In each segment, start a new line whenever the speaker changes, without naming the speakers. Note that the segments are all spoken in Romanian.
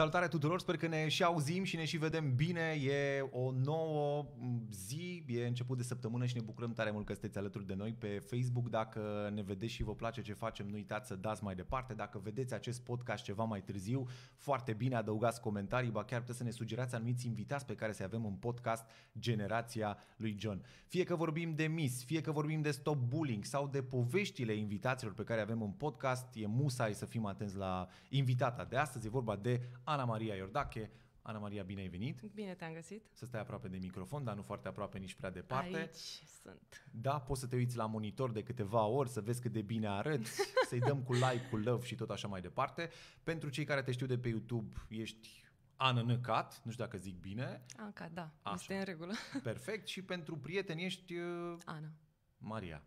Salutare tuturor, sper că ne și auzim și ne și vedem bine. E o nouă zi, e început de săptămână și ne bucurăm tare mult că sunteți alături de noi pe Facebook. Dacă ne vedeți și vă place ce facem, nu uitați să dați mai departe. Dacă vedeți acest podcast ceva mai târziu, foarte bine adăugați comentarii, ba chiar puteți să ne sugerați anumiți invitați pe care să avem în podcast Generația lui John. Fie că vorbim de Miss, fie că vorbim de Stop Bullying sau de poveștile invitațiilor pe care avem în podcast, e musai să fim atenți la invitata de astăzi. E vorba de Ana Maria Iordache. Ana Maria, bine ai venit! Bine te-am găsit! Să stai aproape de microfon, dar nu foarte aproape, nici prea departe. Aici sunt. Da, poți să te uiți la monitor de câteva ori, să vezi cât de bine arăți, să-i dăm cu like, cu love și tot așa mai departe. Pentru cei care te știu de pe YouTube, ești anănăcat, nu știu dacă zic bine. Anca, da, așa. este în regulă. Perfect. Și pentru prieteni ești... Uh, Ana. Maria.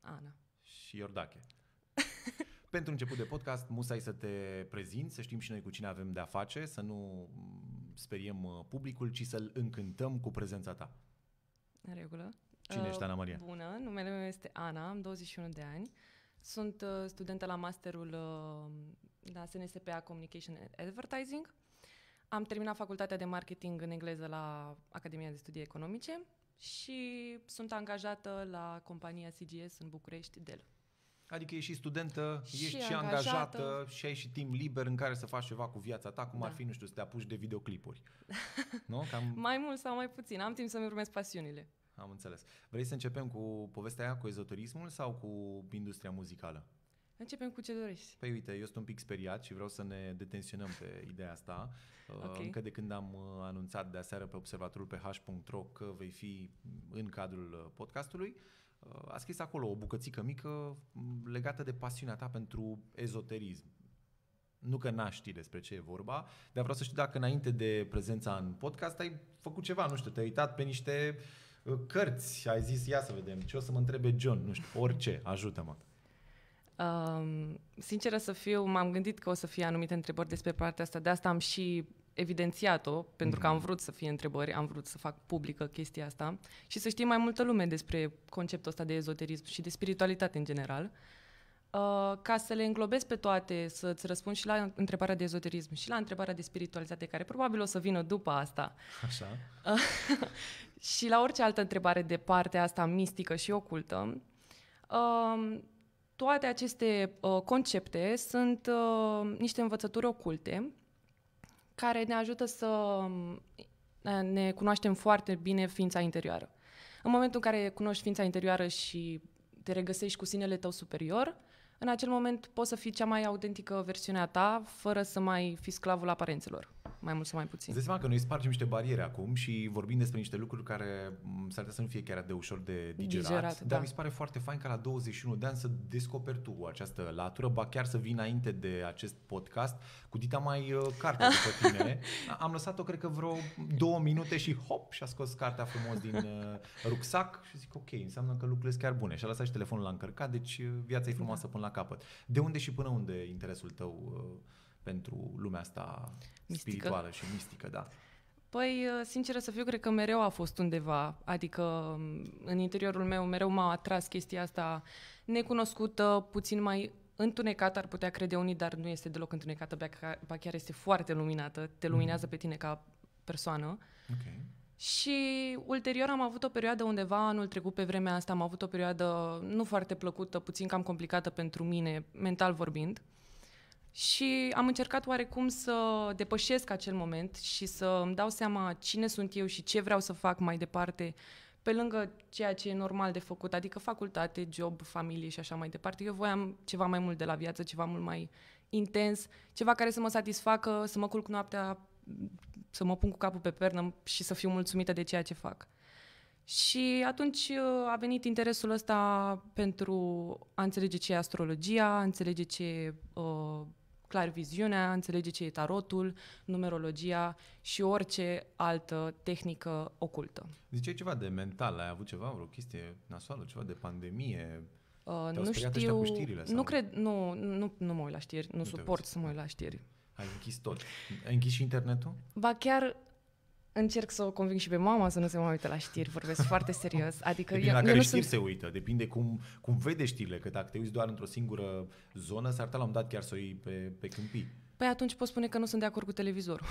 Ana. Și Iordache. Pentru început de podcast, musai să te prezint, să știm și noi cu cine avem de-a face, să nu mm, speriem uh, publicul, ci să-l încântăm cu prezența ta. În regulă. Cine ești, uh, Ana Maria?
Bună, numele meu este Ana, am 21 de ani. Sunt uh, studentă la masterul la SNSPA Communication and Advertising. Am terminat facultatea de marketing în engleză la Academia de Studii Economice și sunt angajată la compania CGS în București, Dell.
Adică ești și studentă, și ești și angajată, angajată și ai și timp liber în care să faci ceva cu viața ta, cum da. ar fi, nu știu, să te apuci de videoclipuri. nu? Cam...
Mai mult sau mai puțin. Am timp să-mi urmez pasiunile.
Am înțeles. Vrei să începem cu povestea aia, cu ezoterismul sau cu industria muzicală?
Începem cu ce dorești.
Păi uite, eu sunt un pic speriat și vreau să ne detensionăm pe ideea asta. Okay. Uh, încă de când am uh, anunțat de aseară pe observatorul ph.ro că vei fi în cadrul uh, podcastului, Uh, a scris acolo o bucățică mică mm, legată de pasiunea ta pentru ezoterism. Nu că n-aș ști despre ce e vorba, dar vreau să știu dacă înainte de prezența în podcast ai făcut ceva, nu știu, te-ai uitat pe niște uh, cărți, ai zis, ia să vedem, ce o să mă întrebe John, nu știu, orice, ajută-mă.
Um, sinceră să fiu, m-am gândit că o să fie anumite întrebări despre partea asta, de asta am și evidențiat-o, pentru că am mhm. vrut să fie întrebări, am vrut să fac publică chestia asta și să știe mai multă lume despre conceptul ăsta de ezoterism și de spiritualitate în general. Uh, ca să le înglobez pe toate, să-ți răspund și la întrebarea de ezoterism și la întrebarea de spiritualitate, care probabil o să vină după asta. Așa. Uh, și la orice altă întrebare de partea asta mistică și ocultă. Uh, toate aceste uh, concepte sunt uh, niște învățături oculte care ne ajută să mm, eh, ne cunoaștem foarte bine ființa interioară. În momentul în care cunoști ființa interioară și te regăsești cu sinele tău superior, în acel moment poți să fii cea mai autentică versiune a ta, fără să mai fii sclavul aparențelor mai mult sau mai puțin. Îți
că noi spargem niște bariere acum și vorbim despre niște lucruri care s-ar putea să nu fie chiar de ușor de digerat, digerat dar da. mi se pare foarte fain ca la 21 de ani să descoperi tu această latură, ba chiar să vii înainte de acest podcast cu dita mai carte uh, cartea după tine. Am lăsat-o, cred că vreo două minute și hop, și-a scos cartea frumos din uh, rucsac și zic ok, înseamnă că lucrurile sunt chiar bune. Și-a lăsat și telefonul la încărcat, deci uh, viața e frumoasă da. până la capăt. De unde și până unde interesul tău uh, pentru lumea asta mistică. spirituală și mistică, da?
Păi, uh, sinceră să fiu, cred că mereu a fost undeva. Adică, um, în interiorul meu, mereu m-a atras chestia asta necunoscută, puțin mai întunecată, ar putea crede unii, dar nu este deloc întunecată, ba chiar este foarte luminată, te mm. luminează pe tine ca persoană. Okay. Și ulterior am avut o perioadă undeva anul trecut pe vremea asta, am avut o perioadă nu foarte plăcută, puțin cam complicată pentru mine, mental vorbind. Uh, și am încercat oarecum să depășesc acel moment și să îmi dau seama cine sunt eu și ce vreau să fac mai departe, pe lângă ceea ce e normal de făcut, adică facultate, job, familie și așa mai departe. Eu voiam ceva mai mult de la viață, ceva mult mai intens, ceva care să mă satisfacă, să mă culc noaptea, să mă pun cu capul pe pernă și să fiu mulțumită de ceea ce fac. Și atunci uh, a venit interesul ăsta pentru a înțelege ce e astrologia, a înțelege ce e uh, clar viziunea, înțelege ce e tarotul, numerologia și orice altă tehnică ocultă.
Ziceai ceva de mental, ai avut ceva, vreo chestie nasoală, ceva de pandemie, Uh, nu știu, știrile, nu
cred, nu, nu, nu mă uit la știri, nu, nu suport să mă uit la știri.
Ai închis tot. Ai închis și internetul?
Ba chiar încerc să o conving și pe mama să nu se mai uite la știri, vorbesc foarte serios. Adică depinde eu, la care eu știri sunt...
se uită, depinde cum, cum vede știrile, că dacă te uiți doar într-o singură zonă, s-ar putea la un dat chiar să o iei pe, pe câmpii.
Păi atunci poți spune că nu sunt de acord cu televizorul.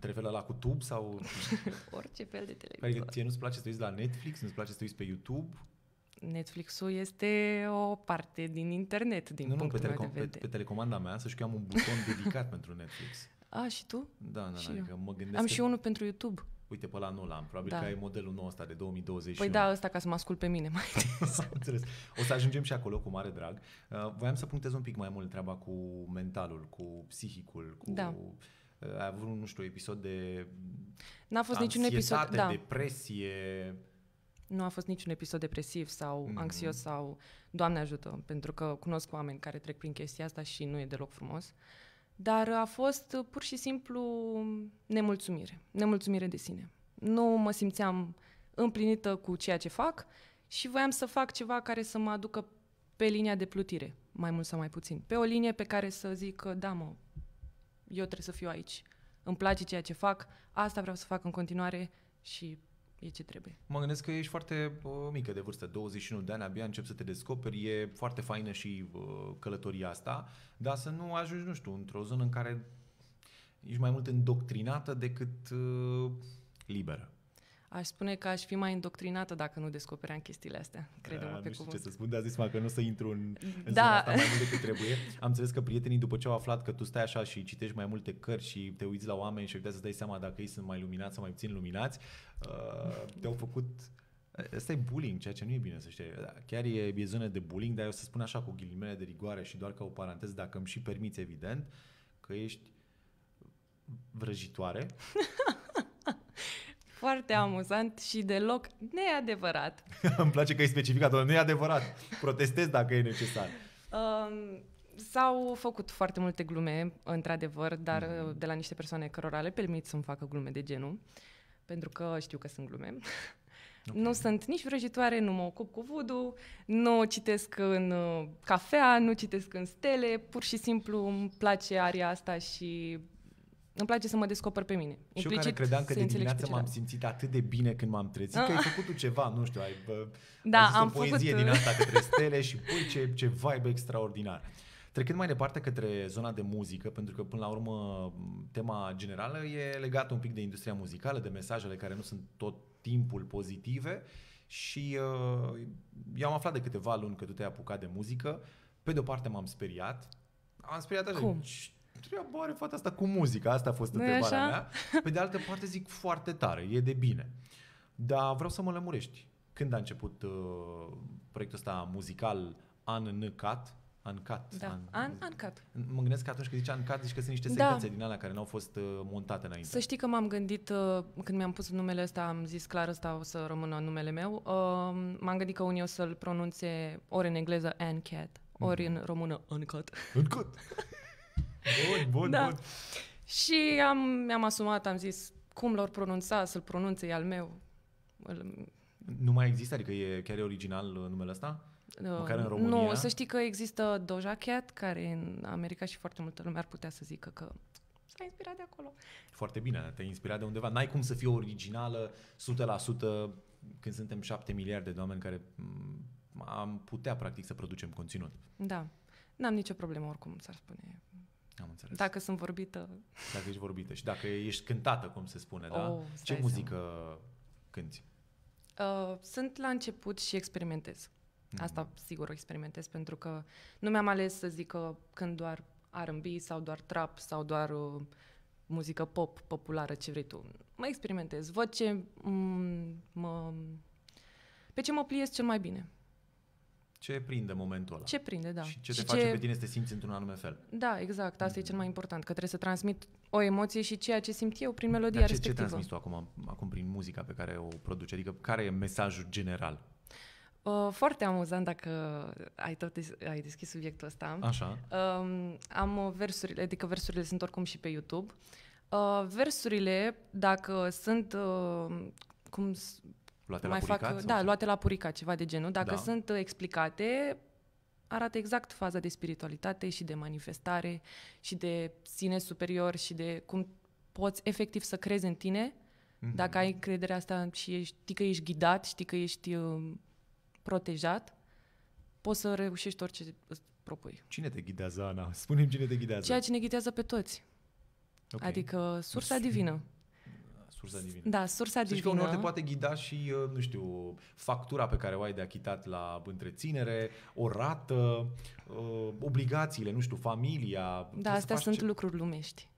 Trebuie la cu tub sau... Orice fel de televizor. Adică ție nu-ți place să te uiți la Netflix, nu-ți place să te uiți pe YouTube?
Netflix-ul este o parte din internet, din nu, punctul nu, pe, telecom- meu de vedere.
Pe, pe telecomanda mea, să știu că am un buton dedicat pentru Netflix.
A, și tu? Da, da, da, și adică eu. mă gândesc Am că... și unul pentru YouTube.
Uite, pe la nu l-am. Probabil da. că ai modelul nou ăsta de 2021. Păi da,
ăsta ca să mă ascult pe mine mai
des. O să ajungem și acolo cu mare drag. Uh, voiam să punctez un pic mai mult treaba cu mentalul, cu psihicul, cu... Da. Uh, ai avut, nu știu, episod de... N-a fost niciun episod, da. depresie...
Nu a fost niciun episod depresiv sau mm-hmm. anxios sau... Doamne ajută, pentru că cunosc oameni care trec prin chestia asta și nu e deloc frumos. Uh, dar a fost uh, pur și simplu nemulțumire, nemulțumire de sine. Nu mă simțeam împlinită cu ceea ce fac și voiam să fac ceva care să mă aducă pe linia de plutire, mai mult sau mai puțin. Pe o linie pe care să zic că, uh, da, mă, eu trebuie să fiu aici. Îmi place ceea ce fac, asta vreau să fac în continuare și e ce trebuie.
Mă gândesc că ești foarte mică de vârstă, 21 de ani, abia încep să te descoperi, e foarte faină și călătoria asta, dar să nu ajungi, nu știu, într-o zonă în care ești mai mult îndoctrinată decât uh, liberă.
Aș spune că aș fi mai indoctrinată dacă nu descopeream chestiile astea. Credem da, pe nu știu cuvânt. ce să
spun, dar zis că nu o să intru în, în da. asta mai mult decât trebuie. Am înțeles că prietenii după ce au aflat că tu stai așa și citești mai multe cărți și te uiți la oameni și putea să dai seama dacă ei sunt mai luminați sau mai puțin luminați, uh, te-au făcut Asta e bullying, ceea ce nu e bine să știi. Chiar e, e zonă de bullying, dar eu să spun așa cu ghilimele de rigoare și doar ca o paranteză, dacă îmi și permiți, evident, că ești vrăjitoare
Foarte amuzant și deloc neadevărat.
Îmi place că e specificat, nu e adevărat. Protestez dacă e necesar.
Um, S-au făcut foarte multe glume, într-adevăr, dar mm de la niște persoane cărora le permit să-mi facă glume de genul, pentru că știu că sunt glume. Okay. Nu sunt nici vrăjitoare, nu mă ocup cu vudu, nu citesc în uh, cafea, nu citesc în stele, pur și simplu îmi place aria asta și îmi place să mă descoper pe mine. Implicit, și eu care credeam că de dimineață m-am
simțit atât de bine când m-am trezit, că ai ah. făcut tu ceva, nu știu, ai bă,
da, ai am o poezie făcut... din uh. asta
către stele și pui ce, ce vibe extraordinar. Trecând mai departe către zona de muzică, pentru că până la urmă tema generală e legată un pic de industria muzicală, de mesajele care nu sunt tot timpul pozitive și uh, eu am aflat de câteva luni că tu te-ai apucat de muzică. Pe de o parte m-am speriat, am speriat așa, Cum? treabă are fata asta cu muzica? Asta a fost nu întrebarea așa? mea. Pe de altă parte zic foarte tare, e de bine. Dar vreau să mă lămurești. Când a început uh, proiectul ăsta muzical Uncut? Uncut. Da, un, uncut. Mă gândesc că atunci când zici uncut, zici că sunt niște secvențe da. din alea care nu au fost uh, montate înainte. Să știi
că m-am gândit, uh, când mi-am pus numele ăsta, am zis clar ăsta o să rămână numele meu, uh, m-am gândit că unii o să-l pronunțe ori în engleză uncut, ori mm-hmm. în română uncut. Uncut!
Bun, bun, da. bun.
Și am, mi-am asumat, am zis, cum l-or pronunța, să-l pronunțe, e al meu. Îl...
Nu mai există? Adică e chiar e original uh, numele ăsta? Uh, Măcar în România? Nu, să știi
că există Doja Cat, care în America și foarte multă lume ar putea să zică că s-a inspirat de acolo.
Foarte bine, te-ai inspirat de undeva. N-ai cum să fie originală 100% când suntem 7 miliarde de oameni care am putea practic să producem conținut.
Da, n-am nicio problemă
oricum, s-ar spune am înțeles. Dacă
sunt vorbită.
Dacă ești vorbită și dacă ești cântată, cum se spune, da? oh, da? Ce muzică seama. cânti?
Uh, sunt la început și experimentez. Mm. Asta sigur o experimentez pentru că nu mi-am ales să zic că când doar R&B sau doar trap sau doar uh, muzică pop, populară, ce vrei tu. Mă experimentez, văd ce m- mm, mă, pe ce mă pliez cel mai bine
ce prinde momentul ăla. Ce prinde, da. Și ce și te face ce... pe tine să te simți într-un anume fel.
Da, exact. Asta mm-hmm. e cel mai important, că trebuie să transmit o emoție și ceea ce simt eu prin melodia Dar ce, respectivă. ce transmiți
tu acum, acum prin muzica pe care o produci? Adică care e mesajul general?
Uh, foarte amuzant dacă ai tot des- ai deschis subiectul ăsta. Așa. Um, am versurile, adică versurile sunt oricum și pe YouTube. Uh, versurile, dacă sunt, uh, cum Luate mai la puricat? Fac, da, luate la puricat, ceva de genul. Dacă da. sunt uh, explicate, arată exact faza de spiritualitate și de manifestare și de sine superior și de cum poți efectiv să crezi în tine mm-hmm. dacă ai crederea asta și ești, știi că ești ghidat, știi că ești uh, protejat, poți să reușești orice îți propui.
Cine te ghidează, Ana? Spune-mi cine te ghidează. Ceea
ce ne ghidează pe toți. Okay. Adică sursa deci divină
sursa divină. Da, sursa divină. divină. Că uneori te poate ghida și, uh, nu știu, factura pe care o ai de achitat la întreținere, o rată, uh, obligațiile, nu știu, familia. Da, astea sunt ce...
lucruri lumești.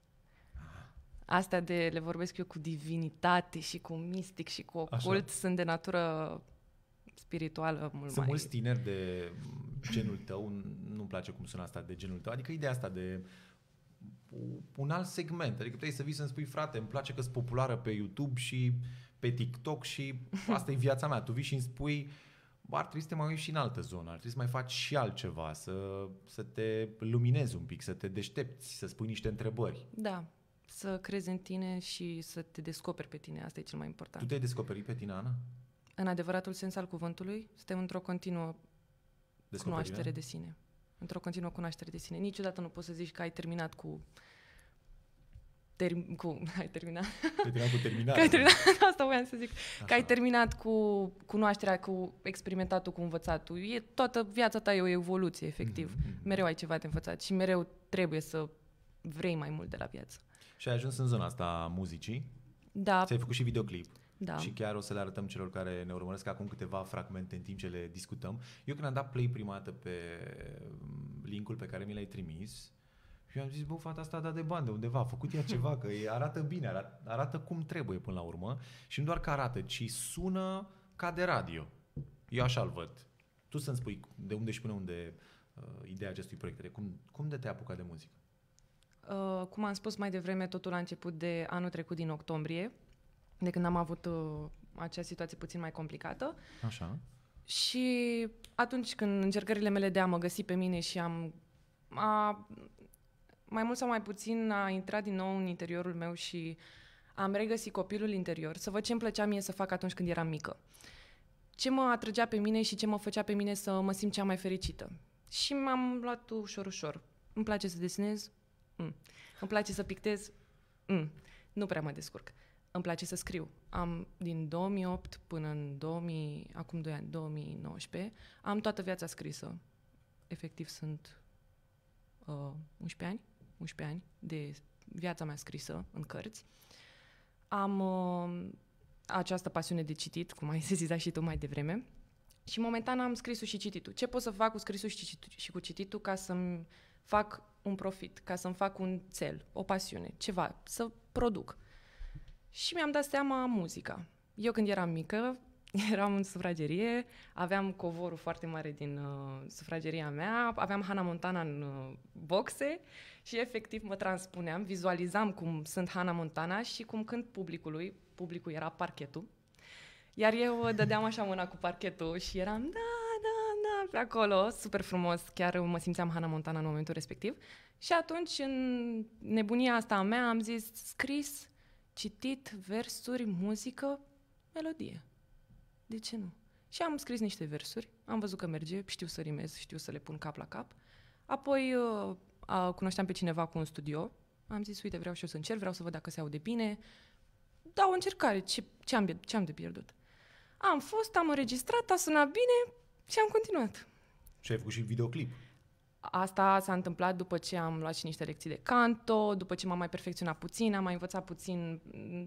Ah. Astea de le vorbesc eu cu divinitate și cu mistic și cu ocult Așa. sunt de natură spirituală mult Sunt mai... Sunt mulți
tineri de genul tău, nu-mi place cum sună asta, de genul tău, adică ideea asta de uh, un alt segment. Adică puteai să vii să-mi spui, frate, îmi place că sunt populară pe YouTube și pe TikTok și asta e viața mea. Tu vii și îmi spui, ar trebui să te mai uiți și în altă zonă, ar trebui să mai faci și altceva, să, să te luminezi un pic, să te deștepți, să spui niște întrebări.
Da, să crezi în tine și să te descoperi pe tine, asta e cel mai important. Tu te-ai
descoperit pe tine, Ana?
În adevăratul sens al cuvântului, suntem într-o continuă cunoaștere de sine într-o continuă cunoaștere de sine. Niciodată nu poți să zici că ai terminat cu ter- cu, ai terminat. Ai terminat cu terminat. ai terminat, asta voiam să zic. Așa. Că ai terminat cu cunoașterea, cu experimentatul, cu învățatul. E, toată viața ta e o evoluție, efectiv. Mm-hmm, mm-hmm. Mereu ai ceva de învățat și mereu trebuie să vrei mai mult de la viață.
Și ai ajuns în zona asta muzicii? Da. Ți-ai făcut și videoclip. Da. Și chiar o să le arătăm celor care ne urmăresc acum câteva fragmente în timp ce le discutăm. Eu când am dat play prima dată pe mm, linkul pe care mi l-ai trimis, eu am zis, bă, fata asta a dat de bani de undeva, a făcut ea ceva, că arată bine, arată, arată cum trebuie până la urmă și nu doar că arată, ci sună ca de radio. Eu așa-l văd. Tu să-mi spui de unde și până unde uh, ideea acestui proiect, de cum, cum de te apuca de muzică?
Uh, cum am spus mai devreme, totul a început de anul trecut din octombrie de când am avut uh, acea situație puțin mai complicată. Așa. Și atunci când încercările mele de a mă găsi pe mine și am... A, mai mult sau mai puțin a intrat din nou în interiorul meu și am regăsit copilul interior, să văd ce îmi plăcea mie să fac atunci când eram mică. Ce mă atrăgea pe mine și ce mă făcea pe mine să mă simt cea mai fericită. Și m-am luat ușor, ușor. Îmi place să desenez? Mm. Îmi place să pictez? Mm. Nu prea mă descurc îmi place să scriu. Am din 2008 până în 2000, acum 2 ani, 2019, am toată viața scrisă. Efectiv sunt uh, 11 ani, 11 ani de viața mea scrisă în cărți. Am uh, această pasiune de citit, cum ai sesizat și tu mai devreme. Și momentan am scrisul și cititul. Ce pot să fac cu scrisul și cu cititul ca să-mi fac un profit, ca să-mi fac un cel, o pasiune, ceva, să produc. Și mi-am dat seama muzica. Eu când eram mică, eram în sufragerie, aveam covorul foarte mare din uh, sufrageria mea, aveam Hannah Montana în uh, boxe și efectiv mă transpuneam, vizualizam cum sunt Hannah Montana și cum cânt publicului, publicul era parchetul, iar eu uh, dădeam așa mâna cu parchetul și eram da, da, da, pe acolo, super frumos, chiar mă simțeam Hannah Montana în momentul respectiv și atunci în nebunia asta a mea am zis scris citit, versuri, muzică, melodie. De ce nu? Și am scris niște versuri, am văzut că merge, știu să rimez, știu să le pun cap la cap. Apoi uh, a, cunoșteam pe cineva cu un studio, am zis, uite, vreau și eu să încerc, vreau să văd dacă se aude bine. Dau o încercare, ce, ce, am, ce am de pierdut? Am fost, am înregistrat, a sunat bine și am continuat.
Și ai făcut și videoclip.
Asta s-a întâmplat după ce am luat și niște lecții de canto, după ce m-am mai perfecționat puțin, am mai învățat puțin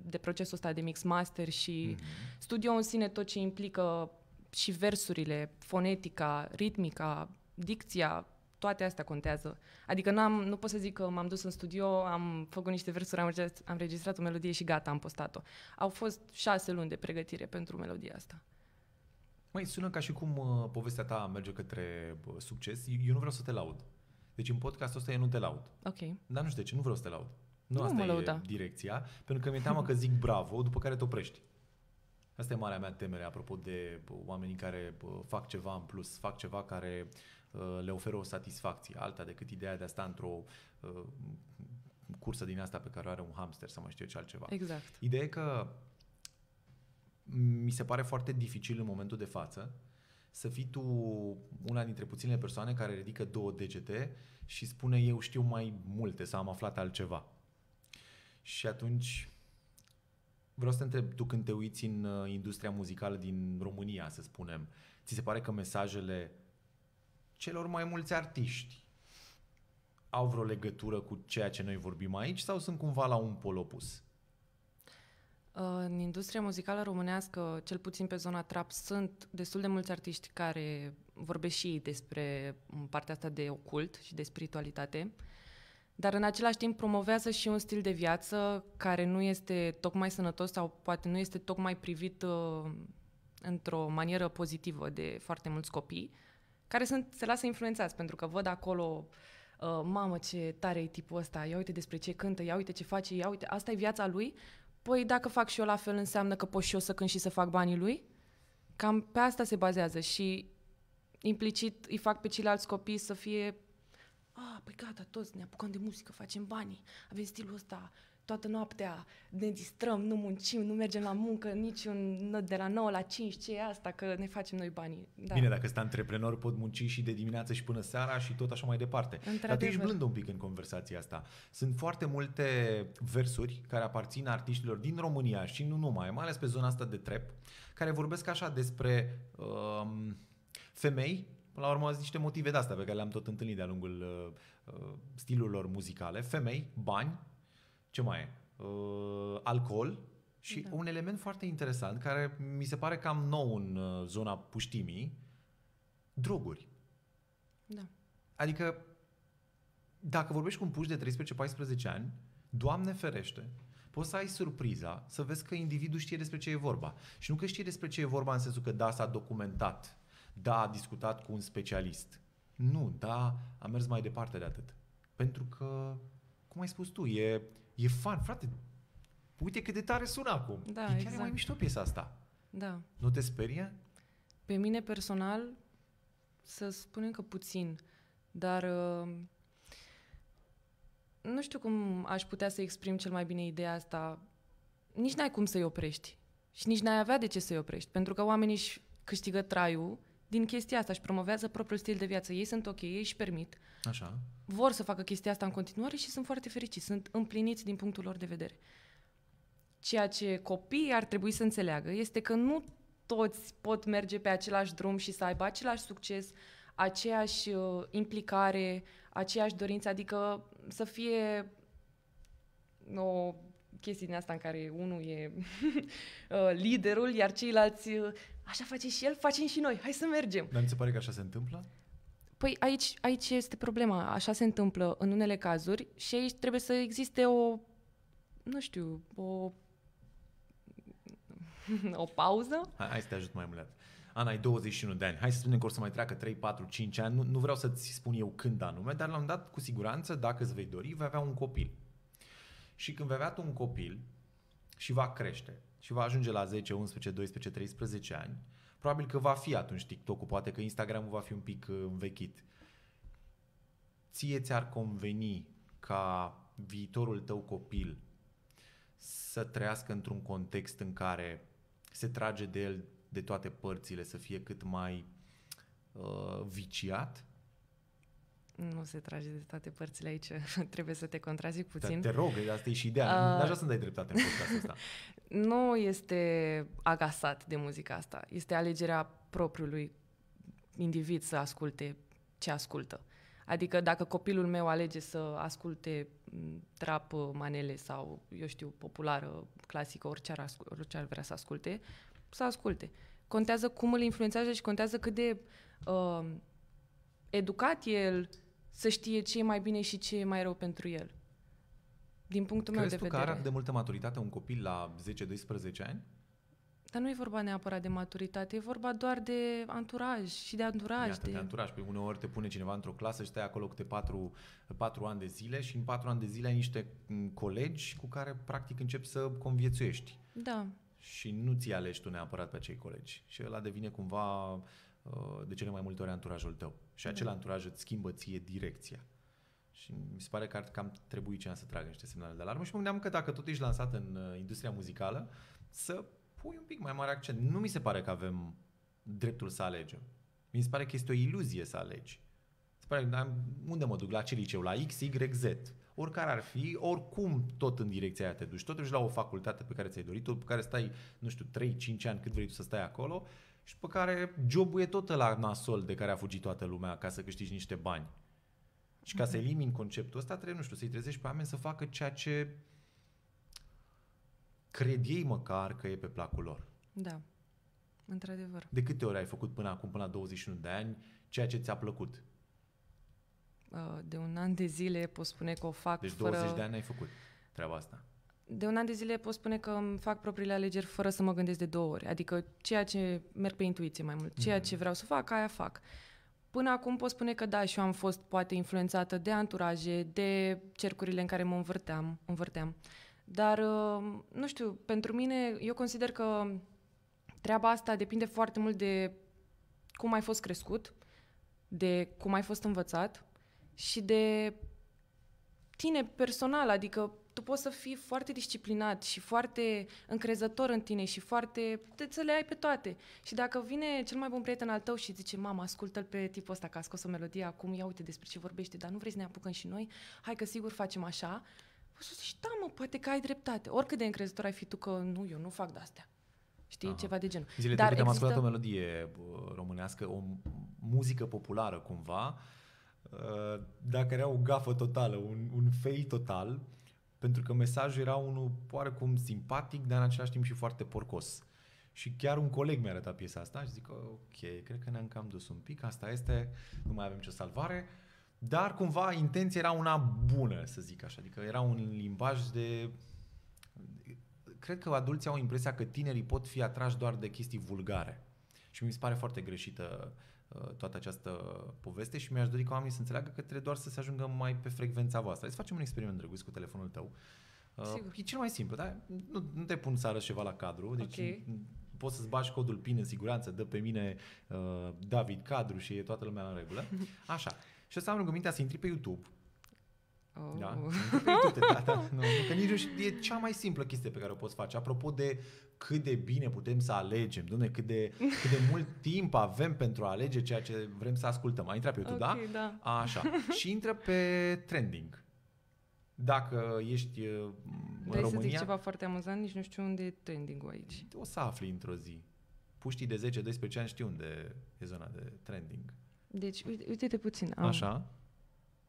de procesul ăsta de mix master și mm-hmm. studio în sine tot ce implică și versurile, fonetica, ritmica, dicția, toate astea contează. Adică n-am, nu pot să zic că m-am dus în studio, am făcut niște versuri, am registrat, am registrat o melodie și gata, am postat-o. Au fost șase luni de pregătire pentru melodia asta.
Mai sună ca și cum uh, povestea ta merge către uh, succes. Eu nu vreau să te laud. Deci în podcastul ăsta eu nu te laud. Ok. Dar nu știu de ce, nu vreau să te laud.
Nu, nu asta mă lauda. e
direcția, pentru că mi-e teamă că zic bravo, după care te oprești. Asta e marea mea temere, apropo de oamenii care fac ceva în plus, fac ceva care uh, le oferă o satisfacție, alta decât ideea de a sta într-o uh, cursă din asta pe care o are un hamster sau mai știu eu ce altceva. Exact. Ideea e că mi se pare foarte dificil în momentul de față să fii tu una dintre puținele persoane care ridică două degete și spune eu știu mai multe sau am aflat altceva. Și atunci vreau să te întreb, tu când te uiți în uh, industria muzicală din România, să spunem, ți se pare că mesajele celor mai mulți artiști au vreo legătură cu ceea ce noi vorbim aici sau sunt cumva la un pol opus?
În industria muzicală românească, cel puțin pe zona trap, sunt destul de mulți artiști care vorbesc și despre mm, partea asta de ocult și de spiritualitate, dar în același timp promovează și un stil de viață care nu este tocmai sănătos sau poate nu este tocmai privit uh, într-o manieră pozitivă de foarte mulți copii, care sunt, se lasă influențați pentru că văd acolo uh, mamă ce tare e tipul ăsta, ia uite despre ce cântă, ia uite ce face, ia uite, asta e viața lui păi dacă fac și eu la fel, înseamnă că pot și eu să cânt și să fac banii lui? Cam pe asta se bazează și implicit îi fac pe ceilalți copii să fie a, ah, păi gata, toți ne apucăm de muzică, facem banii, avem stilul ăsta, toată noaptea ne distrăm, nu muncim, nu mergem la muncă, niciun de la 9 la 5, ce e asta, că ne facem noi banii.
Da. Bine, dacă sunt antreprenor, pot munci și de dimineață și până seara și tot așa mai departe. Într-adevăr. Dar tu ești blând un pic în conversația asta. Sunt foarte multe versuri care aparțin artiștilor din România și nu numai, mai ales pe zona asta de trep, care vorbesc așa despre um, femei la urmă, sunt niște motive de astea pe care le-am tot întâlnit de-a lungul uh, uh stilurilor muzicale. Femei, bani, ce mai e? Uh, alcool și da. un element foarte interesant care mi se pare cam nou în uh, zona puștimii, droguri. Da. Adică dacă vorbești cu un puș de 13-14 ani, Doamne ferește, poți să ai surpriza să vezi că individul știe despre ce e vorba. Și nu că știe despre ce e vorba în sensul că da, s-a documentat, da, a discutat cu un specialist. Nu, da, a mers mai departe de atât. Pentru că, cum ai spus tu, e E fan, frate, uite cât de tare sună acum. Da, e chiar exact. e mai mișto piesa asta. Da. Nu te sperie?
Pe mine personal, să spunem că puțin, dar uh, nu știu cum aș putea să exprim cel mai bine ideea asta. Nici n-ai cum să-i oprești și nici n-ai avea de ce să-i oprești, pentru că oamenii își câștigă traiul din chestia asta și promovează propriul stil de viață. Ei sunt ok, ei își permit. Așa. Vor să facă chestia asta în continuare și sunt foarte fericiți, sunt împliniți din punctul lor de vedere. Ceea ce copiii ar trebui să înțeleagă este că nu toți pot merge pe același drum și să aibă același succes, aceeași uh, implicare, aceeași dorință, adică să fie o chestii din asta în care unul e uh, liderul, iar ceilalți uh, așa face și el, facem și noi, hai să mergem.
Dar nu se pare că așa se întâmplă?
Păi aici, aici este problema, așa se întâmplă în unele cazuri și aici trebuie să existe o, nu știu, o, o pauză.
Hai, hai să te ajut mai mult. Ana, ai 21 de ani, hai să spunem că o să mai treacă 3, 4, 5 ani, nu, nu vreau să-ți spun eu când anume, dar la un dat, cu siguranță, dacă îți vei dori, vei avea un copil. Și când vei avea tu un copil și va crește și va ajunge la 10, 11, 12, 13 ani, probabil că va fi atunci TikTok-ul, poate că Instagram-ul va fi un pic uh, învechit. Ție ți-ar conveni ca viitorul tău copil să trăiască într-un context în care se trage de el de toate părțile, să fie cât mai uh, viciat
nu se trage de toate părțile aici, trebuie să te contrazic puțin. Te, te rog, asta e și ideea, uh, ah. așa să-mi dai dreptate în podcastul ăsta. Nu este agasat de muzica asta, este alegerea propriului individ să asculte ce ascultă. Adică dacă copilul meu alege să asculte trap, uh, manele sau, eu știu, populară, clasică, orice ar, ascul- orice ar vrea să asculte, să asculte. Contează cum îl influențează și contează cât de uh, educat el, să știe ce e mai bine și ce e mai rău pentru el. Din punctul Crezi meu de vedere. Crezi că are de
multă maturitate un copil la 10-12 ani?
Dar nu e vorba neapărat de maturitate, e vorba doar de anturaj și de anturaj. Iată, de... de anturaj.
Păi uneori te pune cineva într-o clasă și stai acolo câte patru, patru ani de zile și în patru ani de zile ai niște mm, colegi cu care practic începi să conviețuiești. Da. Și nu ți alegi tu neapărat pe acei colegi. Și ăla devine cumva Uh, de cele mai multe ori anturajul tău. Și acel da. anturaj îți schimbă ție direcția. Și mi se pare că ar cam trebui cineva să tragă niște semnale de alarmă și mă gândeam că dacă tot ești lansat în uh, industria muzicală, să pui un pic mai mare accent. Nu mi se pare că avem dreptul să alegem. Mi se pare că este o iluzie să alegi. Se pare, dar unde mă duc? La ce liceu? La X, Y, Z. Oricare ar fi, oricum tot în direcția aia te duci. Totuși la o facultate pe care ți-ai dorit-o, pe care stai, nu știu, 3-5 ani cât vrei tu să stai acolo și pe care jobul e tot la nasol de care a fugit toată lumea ca să câștigi niște bani. Și ca să mhm. elimini conceptul ăsta, trebuie, nu știu, să-i trezești pe oameni să facă ceea ce cred ei măcar că e pe placul lor.
Da, într-adevăr.
De câte ori ai făcut până acum, până la 21 de ani, ceea ce ți-a plăcut?
Uh, de un an de zile pot spune că o fac Deci 20 fără... de ani
ai făcut treaba asta
de un an de zile pot spune că îmi fac propriile alegeri fără să mă gândesc de două ori. Adică ceea ce merg pe intuiție mai mult, ceea mhm. ce vreau să fac, aia fac. Până acum pot spune că da, și eu am fost poate influențată de anturaje, de cercurile în care mă învârteam, învârteam. Dar, uh, nu știu, pentru mine, eu consider că treaba asta depinde foarte mult de cum ai fost crescut, de cum ai fost învățat și de tine personal, adică tu poți să fii foarte disciplinat și foarte încrezător în tine și foarte... Te, să le ai pe toate. Și dacă vine cel mai bun prieten al tău și zice, mama, ascultă-l pe tipul ăsta că a scos o melodie acum, ia uite despre ce vorbește, dar nu vrei să ne apucăm și noi? Hai că sigur facem așa. o păi să zici, da mă, poate că ai dreptate. Oricât de încrezător ai fi tu că nu, eu nu fac de-astea. Știi, Aha. ceva de genul. Zile dar există... am ascultat o
melodie uh, românească, o muzică populară cumva, uh, dacă era o gafă totală, un, un fail total, pentru că mesajul era unul oarecum simpatic, dar în același timp și foarte porcos. Și chiar un coleg mi-a arătat piesa asta și zic, ok, cred că ne-am cam dus un pic, asta este, nu mai avem ce salvare, dar cumva intenția era una bună, să zic așa, adică era un limbaj de... Cred că adulții au impresia că tinerii pot fi atrași doar de chestii vulgare. Și mi se pare foarte greșită uh, toată această poveste și mi-aș dori ca oamenii să înțeleagă că trebuie doar să se ajungă mai pe frecvența voastră. Hai să facem un experiment drăguț cu telefonul tău. Uh, Sigur. E cel mai simplu, dar nu, nu te pun să arăți ceva la cadru, deci okay. poți să-ți bagi codul PIN în siguranță, dă pe mine uh, David cadru și e toată lumea în regulă. Așa. Și o să am rugămintea să intri pe YouTube, da. Oh. Da. du da, Nu, că nici nu știu, e cea mai simplă chestie pe care o poți face. Apropo de cât de bine putem să alegem, dumne, cât de, cât de mult timp avem pentru a alege ceea ce vrem să ascultăm. Ai intrat pe YouTube, okay, da? da? Așa. Și intră pe trending. Dacă ești uh, în Vrei păi România... să zic ceva
foarte amuzant, nici nu știu unde e trending-ul aici.
O să afli într-o zi. Puștii de 10-12 ani știu unde e zona de trending.
Deci, uite-te puțin. Am... Așa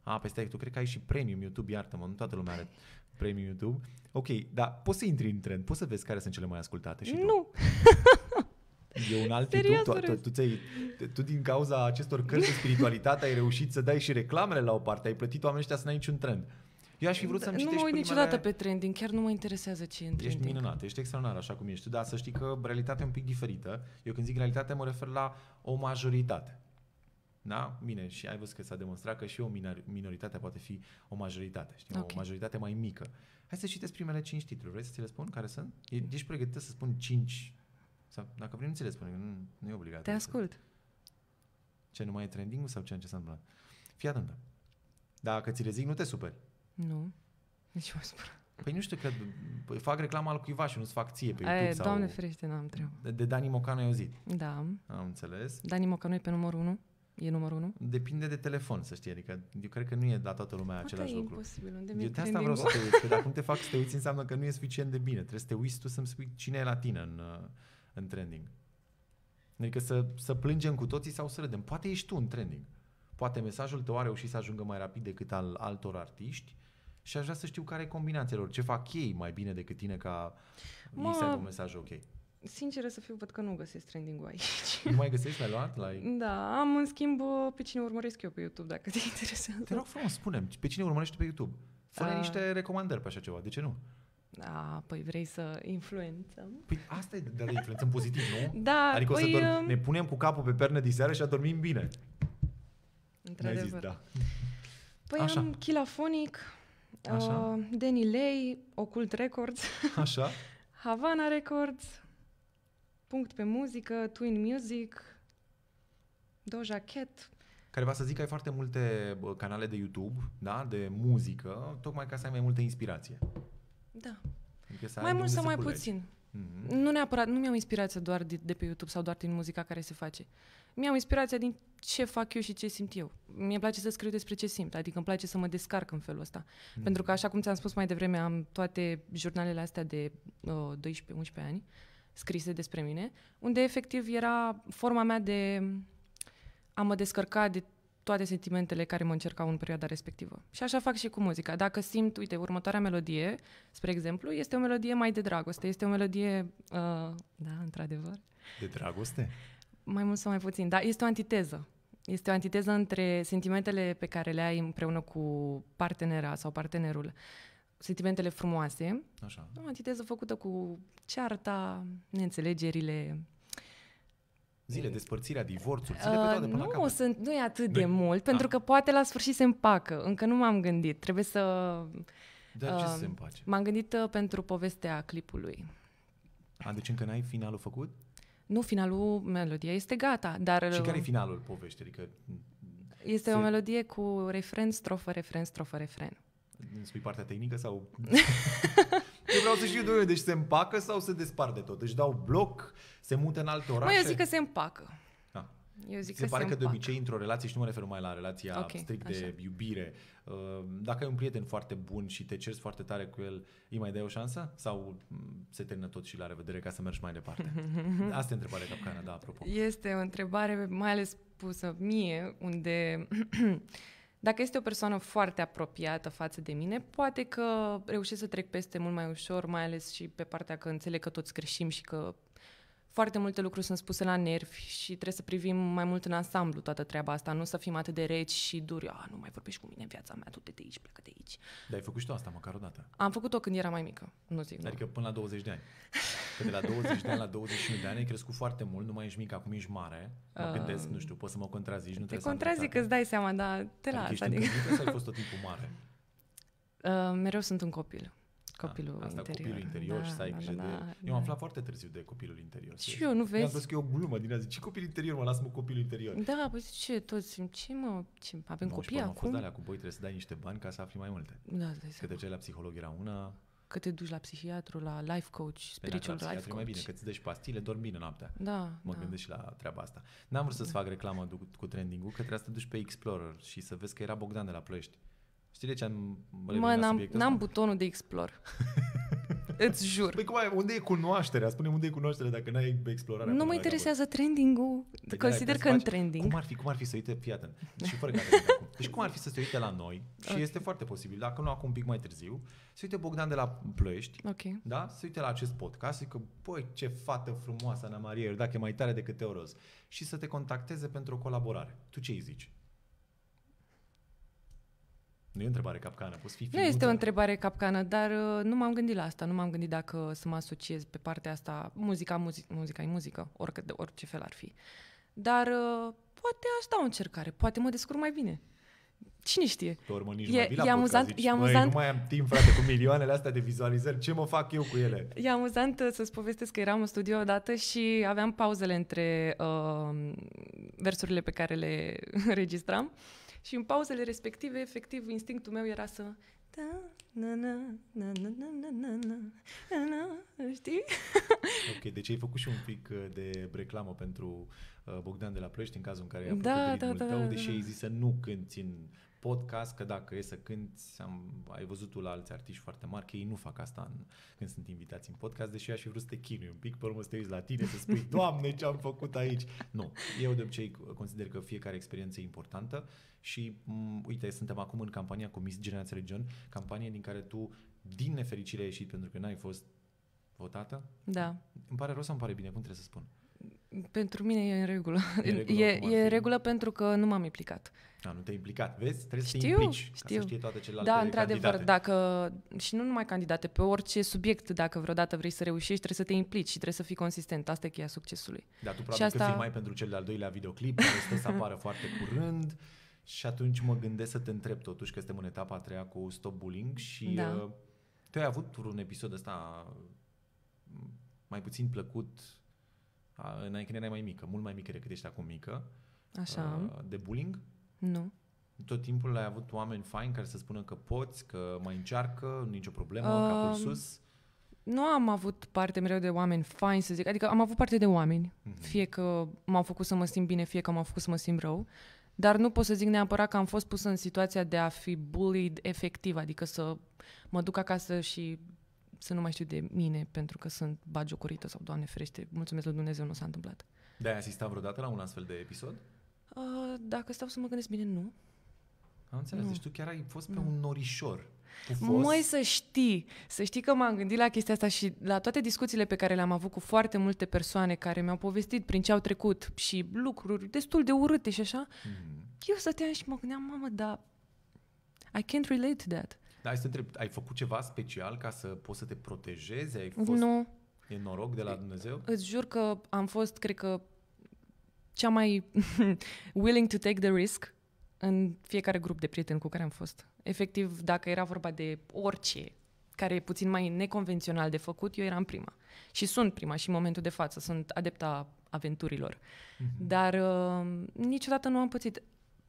a, păi stai, tu cred că ai și premium YouTube, iartă-mă, nu toată lumea are premium YouTube. Ok, dar poți să intri în trend, poți să vezi care sunt cele mai ascultate și tu. Nu! E un alt Serios, tu, tu, tu, ți-ai, tu din cauza acestor cărți de spiritualitate ai reușit să dai și reclamele la o parte, ai plătit oamenii ăștia să n-ai niciun trend. Eu aș fi vrut da, să-mi citești Nu mă uit niciodată aia...
pe trending, chiar nu mă interesează ce e în trending. Ești
minunat, ești extraordinar așa cum ești, dar să știi că realitatea e un pic diferită. Eu când zic realitate mă refer la o majoritate. Da? Bine, și ai văzut că s-a demonstrat că și o minoritate poate fi o majoritate, știi? Okay. O majoritate mai mică. Hai să citesc primele cinci titluri. Vrei să ți le spun care sunt? Ești pregătit să spun cinci. Sau, dacă vrei, nu ți le spun. Nu, nu e obligat. Te ascult. Să... Ce, nu mai e trending sau ce, ce s-a întâmplat? Fii atentă. Dacă ți le zic, nu te superi.
Nu. Nici
mă supăr. Păi nu știu, că păi fac reclama al cuiva și nu-ți fac ție pe YouTube. E, sau... Doamne ferește, n-am treabă. De, de Dani Mocanu ai auzit? Da. Am înțeles. Dani
Mocanu e pe numărul 1? E numărul 1?
Depinde de telefon, să știi. Adică eu cred că nu e la toată lumea Poate da, același e lucru. imposibil. Unde eu de asta vreau să te uiți. Că dacă nu te fac să te uiți, înseamnă că nu e suficient de bine. Trebuie să te uiți tu să-mi spui cine e la tine în, uh, în trending. Adică să, să plângem cu toții sau să râdem. Poate ești tu în trending. Poate mesajul tău a reușit să ajungă mai rapid decât al altor artiști și aș vrea să știu care e combinația lor. Ce fac ei mai bine decât tine ca
mă, să se un mesaj ok? Sinceră să fiu, văd că nu găsesc trending-ul aici.
Nu mai găsești? mai luat? l
Da, am în schimb uh, pe cine urmăresc eu pe YouTube, dacă te interesează. Te rog
frumos, spune pe cine urmărești pe YouTube? fă uh... niște recomandări pe așa ceva, de ce nu? Da, păi vrei să influențăm. Păi asta e de la influențăm pozitiv, nu? Da, Adică păi, o să păi, dorm, um, ne punem cu capul pe pernă de seară și adormim bine.
Într-adevăr. Zis, da. Păi așa. am Kilafonic, Așa. Uh, Danny Lay, Occult Records, Așa. Havana Records, punct pe muzică, Twin Music, Doja Cat,
care va să zic că ai foarte multe canale de YouTube, da, de muzică, tocmai ca să ai mai multă inspirație. Da. Adică să mai mult sau mai culegi. puțin. Mm-hmm. Nu
neapărat, nu mi-am inspirația doar de, de pe YouTube sau doar din muzica care se face. Mi-am inspirația din ce fac eu și ce simt eu. Mi-e place să scriu despre ce simt, adică îmi place să mă descarc în felul ăsta. Mm-hmm. Pentru că, așa cum ți-am spus mai devreme, am toate jurnalele astea de uh, 12-11 ani. Uh, scrise despre mine, unde efectiv era forma mea de a mă descărca de toate sentimentele care mă încercau în perioada respectivă. Și așa fac și cu muzica. Dacă simt, uite, următoarea melodie, spre exemplu, este o melodie mai de dragoste, este o melodie, uh, da, într-adevăr.
De dragoste?
Mai mult sau mai puțin, da, este o antiteză. Este o antiteză între sentimentele pe care le ai împreună cu partenera sau partenerul sentimentele frumoase. Așa. O antiteză făcută cu cearta, neînțelegerile,
Zile, despărțirea, divorțul, zile uh, pe toate până nu, la sunt,
nu e atât de, de mult, da. pentru că poate la sfârșit se împacă. Încă nu m-am gândit. Trebuie să... Dar uh, ce să se împace? M-am gândit uh, pentru povestea clipului.
A, deci încă n-ai finalul făcut?
Nu, finalul, melodia este gata, dar... Și care e uh,
finalul poveștii? Adică...
Este se... o melodie cu refren, strofă, refren, strofă, refren.
Îmi spui partea tehnică sau... eu vreau să știu, domnule, deci se împacă sau se despart de tot? Deci dau bloc, se mută în alte orașe? Mă, eu zic că
se împacă. Ah. Eu zic se că pare se că împacă. de obicei
într-o relație, și nu mă refer mai la relația okay, strict așa. de iubire, uh, dacă ai un prieten foarte bun și te ceri foarte tare cu el, îi mai dai o șansă? Sau mm, se termină tot și la revedere ca să mergi mai departe? Asta e întrebarea capcană, da, apropo.
Este o întrebare mai ales pusă mie, unde Dacă este o persoană foarte apropiată față de mine, poate că reușesc să trec peste mult mai ușor, mai ales și pe partea că înțeleg că toți greșim și că foarte multe lucruri sunt spuse la nervi și trebuie să privim mai mult în ansamblu toată treaba asta, nu să fim atât de reci și duri. Ah, nu mai vorbești cu mine în viața mea, tu de aici, pleacă de
aici. Dar ai făcut și tu asta măcar o dată?
Am făcut-o când eram mai mică, nu zic. Adică
nu. până la 20 de ani. Că de la 20 de ani la 21 de ani ai crescut foarte mult, nu mai ești mic, acum ești mare. Mă uh, gândesc, nu știu, poți să mă contrazici, nu te trebuie contrazic, să îți dai
seama, dar te adică las. Adică ești adică...
ai fost tot timpul mare?
Uh, mereu sunt un copil.
Da, copilul da, asta interior. copilul interior da, și să ai da, grijă da, de... Da, eu am aflat foarte târziu de copilul interior. Și eu, nu vezi? Mi-am zis că e o glumă din azi. ce copil interior, mă las mă copilul interior.
Da, păi ce, toți, ce mă, ce, avem nu, copii acum? Fost
alea cu boi, trebuie să dai niște bani ca să afli mai multe. Da, dai Că ce la psiholog era una,
că te duci la psihiatru, la life coach, da, spiritual life coach. mai bine, că
îți dai pastile, dormi bine noaptea. Da, Mă da. gândesc și la treaba asta. N-am vrut să-ți da. fac reclamă cu trending-ul, că trebuia să te duci pe Explorer și să vezi că era Bogdan de la Ploiești. Știi de ce am Mă, n-am, n-am
butonul de explore.
Îți jur. Păi cum ai, unde e cunoașterea? Spune unde e cunoașterea dacă n-ai explorarea. Nu mă interesează
trending-ul. Păi de Consider că în trending. Cum
ar fi, cum ar fi să uite, fii atent. Și fără acum. Deci cum ar fi să se uite la noi? Și okay. este foarte posibil, dacă nu acum un pic mai târziu, să uite Bogdan de la Ploiești. okay. Da? Să uite la acest podcast, zic că, băi, ce fată frumoasă Ana Maria, dacă e mai tare decât Teoroz. Și să te contacteze pentru o colaborare. Tu ce îi zici? Nu e o întrebare capcană, poți fi Nu este o
întrebare capcană, dar uh, nu m-am gândit la asta, nu m-am gândit dacă să mă asociez pe partea asta. Muzica, muzica, muzica e muzică, oricât de orice fel ar fi. Dar uh, poate aș da o încercare, poate mă descurc mai bine. Cine știe?
Pe urmă nici e, mai e amuzant, zici, e amuzant. nu mai am timp, frate, cu milioanele astea de vizualizări. Ce mă fac eu cu ele?
E amuzant uh, să-ți povestesc că eram în studio odată și aveam pauzele între uh, versurile pe care le înregistram. Uh, și în pauzele respective, efectiv, instinctul meu era să... Știi?
Ok, deci ai făcut și un pic de reclamă pentru Bogdan de la Ploiești în cazul în care ai a da, de da, da, tău, deși ai zis să nu cânti în podcast, că dacă e să cânti, am, ai văzut tu la alți artiști foarte mari că ei nu fac asta în, când sunt invitați în podcast, deși eu aș fi vrut să te chinui un pic, pe urmă să te uiți la tine, să spui, Doamne, ce am făcut aici. Nu, eu de obicei consider că fiecare experiență e importantă și, m- uite, suntem acum în campania cu Miss Generația Region, campanie din care tu, din nefericire, ai ieșit pentru că n-ai fost votată. Da. Îmi pare rău sau îmi pare bine? Cum trebuie să spun?
Pentru mine e în regulă. E, regulă, e, e în regulă pentru că nu m-am implicat.
Da, nu te-ai implicat, vezi? Trebuie știu, să te implici știu. ca să știe toate celelalte Da, într-adevăr,
dacă, și nu numai candidate, pe orice subiect, dacă vreodată vrei să reușești, trebuie să te implici și trebuie să fii consistent. Asta e cheia succesului. Da, tu probabil și asta... că filmai
pentru cel de-al doilea videoclip, care stă să apară foarte curând. Și atunci mă gândesc să te întreb totuși, că suntem în etapa a treia cu Stop Bullying și da. uh, tu ai avut un episod ăsta mai puțin plăcut când erai mai mică, mult mai mică decât ești acum mică, Așa. de bullying? Nu. Tot timpul ai avut oameni faini care să spună că poți, că mai încearcă, nicio problemă, uh, capul um, sus?
Nu am avut parte mereu de oameni faini, să zic. Adică am avut parte de oameni. Uh-huh. Fie că m-au făcut să mă simt bine, fie că m-au făcut să mă simt rău. Dar nu pot să zic neapărat că am fost pusă în situația de a fi bullied efectiv, adică să mă duc acasă și să nu mai știu de mine pentru că sunt bagiocorită sau, Doamne ferește, mulțumesc lui Dumnezeu, nu s-a întâmplat.
De ai asistat vreodată la un astfel de episod?
Uh, dacă stau să mă gândesc bine, nu.
Am înțeles, nu. deci tu chiar ai fost pe nu. un norișor. Fost... Măi
să știi, să știi că m-am gândit la chestia asta și la toate discuțiile pe care le-am avut cu foarte multe persoane care mi-au povestit prin ce au trecut și lucruri destul de urâte și așa, mm. eu stăteam și mă gândeam, mamă, dar I can't relate to that.
Dar hai să întreb, ai făcut ceva special ca să poți să te protejezi? Ai fost... Nu. E noroc de la Dumnezeu?
Îți jur că am fost, cred că, cea mai willing to take the risk în fiecare grup de prieteni cu care am fost. Efectiv, dacă era vorba de orice care e puțin mai neconvențional de făcut, eu eram prima. Și sunt prima și în momentul de față, sunt adepta aventurilor. Mm-hmm. Dar uh, niciodată nu am pățit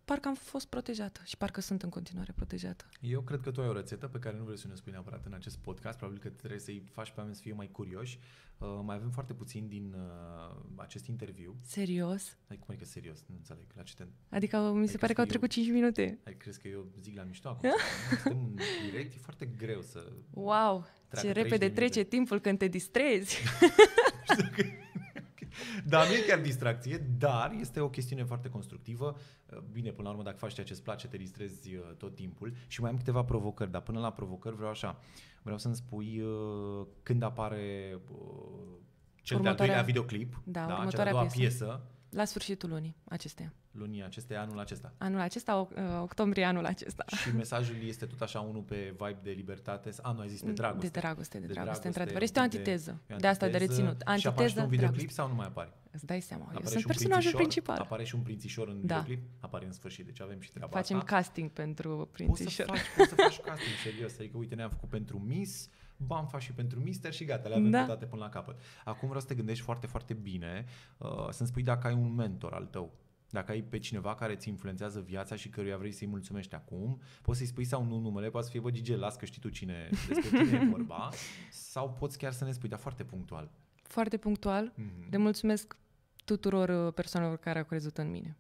parcă am fost protejată și parcă sunt în continuare protejată.
Eu cred că tu ai o rețetă pe care nu vrei să ne spui neapărat în acest podcast, probabil că trebuie să-i faci pe oameni să fie mai curioși. Uh, mai avem foarte puțin din uh, acest interviu. Serios? Ai cum că serios? Nu înțeleg. La ce te... Adică mi se pare că, că au trecut eu... 5 minute. Ai crezi că eu zic la mișto acum? Suntem în direct, e foarte greu să... Wow! Ce repede trece
timpul când te distrezi!
Dar nu e chiar distracție, dar este o chestiune foarte constructivă. Eh, bine, până la urmă, dacă faci ceea ce îți place, te distrezi eh, tot timpul. Și mai am câteva provocări, dar până la provocări vreau așa. Vreau să-mi spui uh, când apare uh, cel de-al doilea videoclip, da, da, cea de-a doua piesă. piesă
la sfârșitul lunii acesteia.
Lunii acesteia, anul acesta.
Anul acesta, uh, octombrie anul acesta. Și
mesajul este tot așa unul pe vibe de libertate. A, ah, nu ai zis pe dragoste. De dragoste, de, de dragoste, dragoste într-adevăr. Este o antiteză. De, antiteză, de asta de reținut. Antiteză, și apare un videoclip dragoste. sau nu mai apare? Îți dai seama. Apare Eu sunt personajul principal. Apare și un prințișor în da. videoclip? Apare în sfârșit, deci avem și treaba Facem asta. casting pentru prințișor. Poți să faci, poți să faci casting, serios. Adică, uite, ne-am făcut pentru Miss, Banfa și pentru Mister și gata, le avem da. toate până la capăt. Acum vreau să te gândești foarte, foarte bine, uh, să-mi spui dacă ai un mentor al tău. Dacă ai pe cineva care ți influențează viața și căruia vrei să-i mulțumești acum, poți să-i spui sau nu numele, poate să fie, bă, Gigi, las că știi tu cine, despre tine e vorba, sau poți chiar să ne spui, dar foarte punctual.
Foarte punctual. Mm-hmm. Le mulțumesc tuturor uh, persoanelor care au crezut în mine.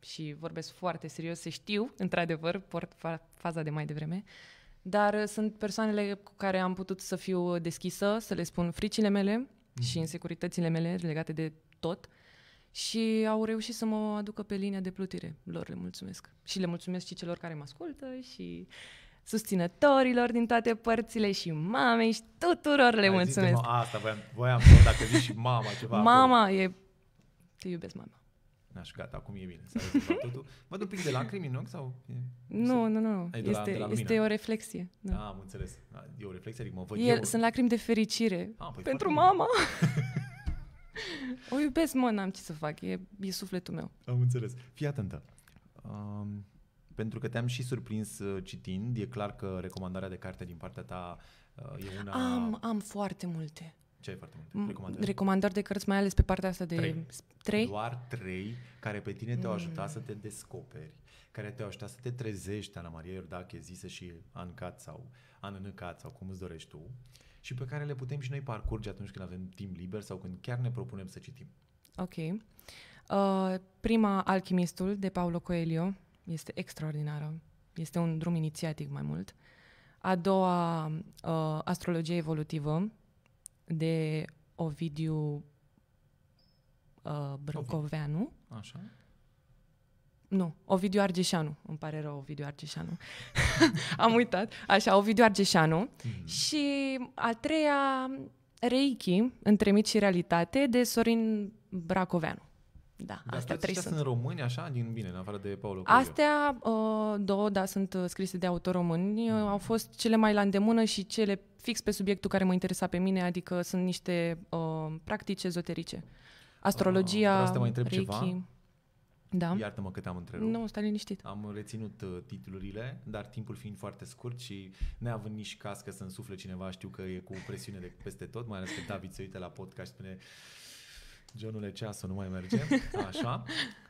Și vorbesc foarte serios, se știu, într-adevăr, port faza de mai devreme, uh, dar uh, sunt persoanele cu care am putut să fiu uh, deschisă, să le spun fricile mele mm. și insecuritățile mele legate de tot și au reușit să mă aducă pe linia de plutire. Lor le mulțumesc. Și le mulțumesc și celor care mă ascultă și susținătorilor din toate părțile și mamei și tuturor le Ai mulțumesc. Zis, mă, asta
voiam, voiam să dacă zici și mama ceva. Mama
acolo. e... Te iubesc, mama.
Aș, gata, acum e bine. S-a totul. Văd un pic de lacrimi în ochi sau... E,
nu, nu, nu. este, la, la este o reflexie.
Da. Ah, am înțeles. Da, e o reflexie, adică mă văd eu. Sunt lacrimi de
fericire. A, ah, păi pentru mama. o iubesc, mă, n-am ce să fac. E, e sufletul meu.
Am înțeles. Fii atentă. Um, pentru că te-am și surprins uh, citind, e clar că recomandarea de carte din partea ta uh, e una... Am,
am foarte multe.
Ce ai foarte multe? Recomandări?
Recomandări de cărți, mai ales pe partea asta de... Trei. trei?
Doar trei care pe tine te-au mm. ajutat mm. să te descoperi, care te-au ajutat să te trezești, Ana Maria Iordache, zise și Ancat sau Anănăcat sau cum îți dorești tu, și pe care le putem și noi parcurge atunci când avem timp liber sau când chiar ne propunem să citim.
Ok. Uh, prima, Alchimistul, de Paulo Coelho, este extraordinară. Este un drum inițiatic mai mult. A doua, uh, Astrologie evolutivă, de Ovidiu uh, Brâncoveanu. Așa. Nu, Ovidiu Argeșanu. Îmi pare rău, Ovidiu Argeșanu. Am uitat. Așa, Ovidiu Argeșanu. Mm-hmm. Și a treia, Reiki, între mici și realitate, de Sorin Bracoveanu. Da,
Dar astea trei sunt. sunt români, așa, din bine, în afară de Paolo
Astea uh, două, da, sunt uh, scrise de autori români. Uh, mm. Au fost cele mai la îndemână și cele fix pe subiectul care mă interesa pe mine, adică sunt niște uh, practici ezoterice. Astrologia, uh, să te mai întreb Reiki. Ceva. Da. Iartă-mă
că te-am întrerupt. Nu, stai liniștit. Am reținut uh, titlurile, dar timpul fiind foarte scurt și neavând nici cască să însufle cineva, știu că e cu presiune de peste tot, mai ales că David se uită la podcast și spune Genule, ceasul nu mai merge. Așa.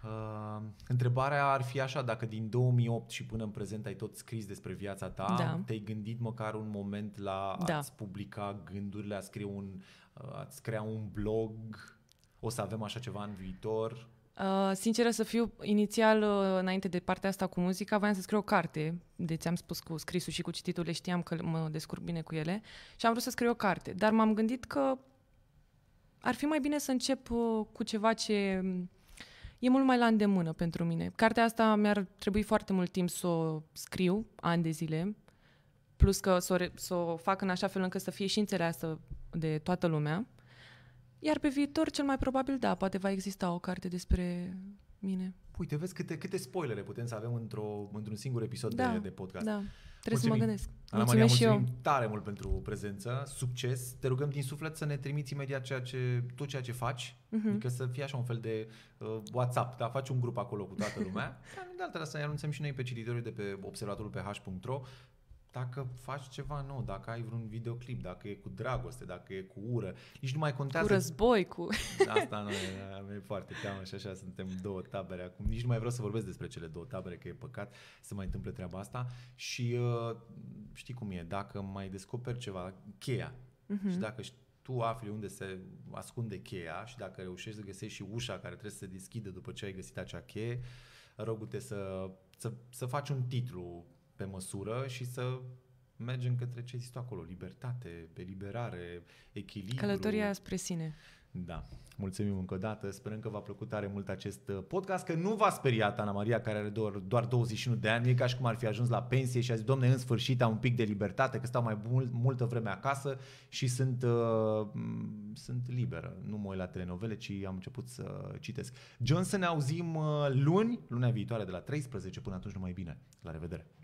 Uh, întrebarea ar fi așa, dacă din 2008 și până în prezent ai tot scris despre viața ta, da. te-ai gândit măcar un moment la da. a-ți publica gândurile, a scrie un, a-ți crea un blog? O să avem așa ceva în viitor?
Uh, sinceră să fiu, inițial, uh, înainte de partea asta cu muzica, voiam să scriu o carte. Deci am spus cu scrisul și cu cititurile, știam că mă descurc bine cu ele. Și am vrut să scriu o carte. Dar m-am gândit că ar fi mai bine să încep uh, cu ceva ce mm, e mult mai la îndemână pentru mine. Cartea asta mi-ar trebui foarte mult timp să o scriu, ani de zile, plus că să o, re- să o fac în așa fel încât să fie și înțeleasă de toată lumea. Iar pe viitor, cel mai probabil, da, poate va exista o carte despre mine.
Uite, vezi câte, câte spoilere putem să avem într-o, într-un singur episod da, de, de podcast. Da. Trebuie Mulțumim. să mă gândesc. Ana Maria, mulțumim și eu. tare mult pentru prezență, succes. Te rugăm din suflet să ne trimiți imediat ceea ce, tot ceea ce faci, uh-huh. adică să fie așa un fel de uh, WhatsApp, dar faci un grup acolo cu toată lumea. Dar de altfel să ne anunțăm și noi pe cititorii de pe observatorul ph.ro dacă faci ceva nou, dacă ai vreun videoclip, dacă e cu dragoste, dacă e cu ură, nici nu mai contează. Cu război, cu... Asta nu e, e foarte teamă și așa suntem două tabere acum. Nici nu mai vreau să vorbesc despre cele două tabere, că e păcat să mai întâmple treaba asta. Și uh, știi cum e, dacă mai descoperi ceva, cheia, uh-huh. și dacă tu afli unde se ascunde cheia și dacă reușești să găsești și ușa care trebuie să se deschidă după ce ai găsit acea cheie, rog să, să, să faci un titlu pe măsură și să mergem către ce există acolo, libertate, eliberare, echilibru. Călătoria spre sine. Da. Mulțumim încă o dată. Sperăm că v-a plăcut tare mult acest uh, podcast, că nu v-a speriat Ana Maria, care are doar, doar 21 de ani. E ca și cum ar fi ajuns la pensie și a zis, domne, în sfârșit am un pic de libertate, că stau mai mult, multă vreme acasă și sunt, uh, sunt liberă. Nu mă uit la telenovele, ci am început să citesc. John, să ne auzim uh, luni, lunea viitoare de la 13. Până atunci, numai bine. La revedere!